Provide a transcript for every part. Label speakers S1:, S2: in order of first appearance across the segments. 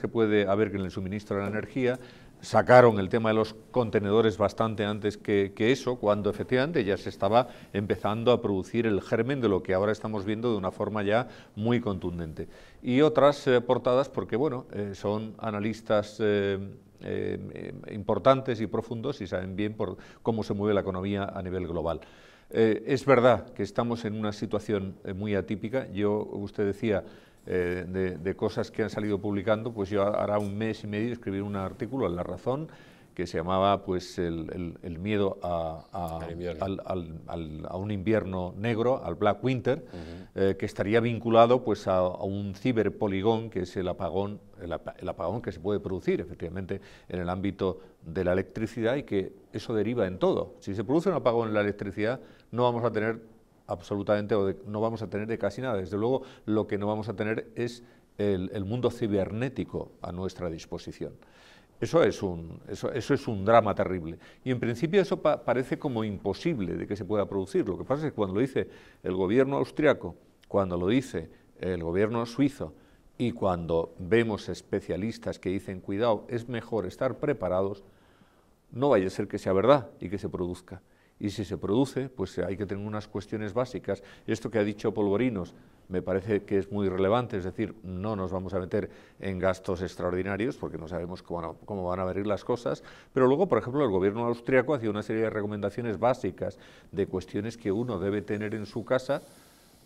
S1: que puede haber que en el suministro de la energía, sacaron el tema de los contenedores bastante antes que, eso, cuando efectivamente ya se estaba empezando a producir el germen de lo que ahora estamos viendo de una forma ya muy contundente. Y otras eh, portadas, porque bueno, eh, son analistas... Eh, em, importantes y profundos y saben bien por cómo se mueve la economía a nivel global. es verdad que estamos en una situación muy atípica. Yo, usted decía, eh, de, cosas que han salido publicando, pues yo hará un mes y medio escribir un artículo en La Razón que se llamaba pues el, miedo a, a, un invierno negro, al Black Winter, eh, que estaría vinculado pues a, un ciberpoligón, que es el apagón, el, el apagón que se puede producir efectivamente en el ámbito de la electricidad y que eso deriva en todo. Si se produce un apagón en la electricidad, no vamos a tener absolutamente no vamos a tener de casi nada. Desde luego, lo que no vamos a tener es el, mundo cibernético a nuestra disposición. Eso es, un, eso, eso es un drama terrible. Y en principio eso parece como imposible de que se pueda producir. Lo que pasa es que cuando lo dice el gobierno austriaco, cuando lo dice el gobierno suizo y cuando vemos especialistas que dicen, cuidado, es mejor estar preparados, no vaya a ser que sea verdad y que se produzca y si se produce, pues hay que tener unas cuestiones básicas. Esto que ha dicho Polvorinos me parece que es muy relevante, es decir, no nos vamos a meter en gastos extraordinarios porque no sabemos cómo, van a venir las cosas, pero luego, por ejemplo, el gobierno austriaco hacía una serie de recomendaciones básicas de cuestiones que uno debe tener en su casa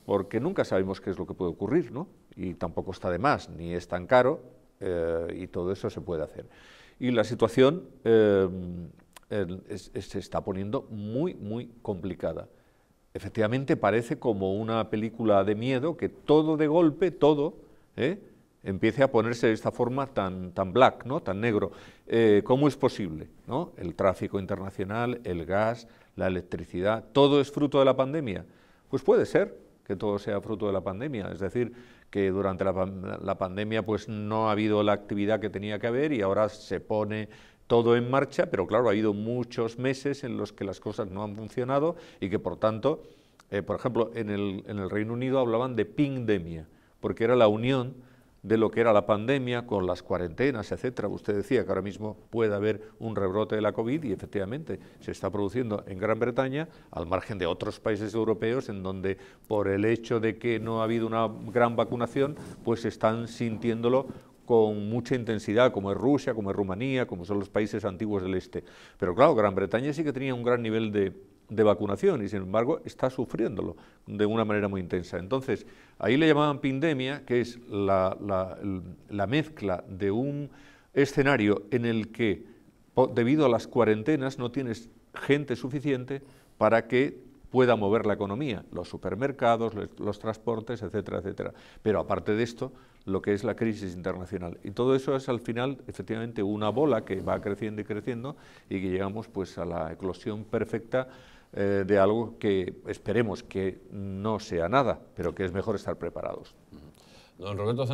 S1: porque nunca sabemos qué es lo que puede ocurrir, ¿no? Y tampoco está de más, ni es tan caro eh, y todo eso se puede hacer. Y la situación... Eh, se está poniendo muy, muy complicada. Efectivamente parece como una película de miedo que todo de golpe, todo, ¿eh? empiece a ponerse de esta forma tan, tan black, ¿no? tan negro. Eh, ¿Cómo es posible? ¿no? El tráfico internacional, el gas, la electricidad, ¿todo es fruto de la pandemia? Pues puede ser que todo sea fruto de la pandemia, es decir, que durante la, la pandemia pues, no ha habido la actividad que tenía que haber y ahora se pone todo en marcha, pero claro, ha habido muchos meses en los que las cosas no han funcionado y que por tanto, eh, por ejemplo, en el, en el, Reino Unido hablaban de pingdemia, porque era la unión de lo que era la pandemia con las cuarentenas, etcétera. Usted decía que ahora mismo puede haber un rebrote de la COVID y efectivamente se está produciendo en Gran Bretaña, al margen de otros países europeos en donde por el hecho de que no ha habido una gran vacunación, pues están sintiéndolo con mucha intensidad, como es Rusia, como es Rumanía, como son los países antiguos del este. Pero claro, Gran Bretaña sí que tenía un gran nivel de, de vacunación y sin embargo está sufriéndolo de una manera muy intensa. Entonces, ahí le llamaban pandemia, que es la, la, la mezcla de un escenario en el que, debido a las cuarentenas, no tienes gente suficiente para que pueda mover la economía, los supermercados, los, transportes, etcétera, etcétera. Pero aparte de esto, lo que es la crisis internacional. Y todo eso es al final, efectivamente, una bola que va creciendo y creciendo y que llegamos pues a la eclosión perfecta eh, de algo que esperemos que no sea nada, pero que es mejor estar preparados. Don Roberto